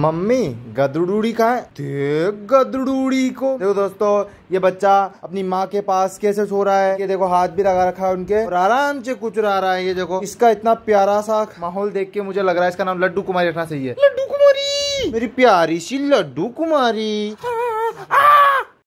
mummy गदड़ूड़ी कहा है देख गदड़ूड़ी को देखो दोस्तों ये बच्चा अपनी माँ के पास कैसे सो रहा है ये देखो हाथ भी लगा रखा है उनके और आराम से कुछ रहा रहा है ये देखो इसका इतना प्यारा सा माहौल देख के मुझे लग रहा है इसका नाम लड्डू कुमारी रखना चाहिए लड्डू कुमारी मेरी प्यारी सी लड्डू कुमारी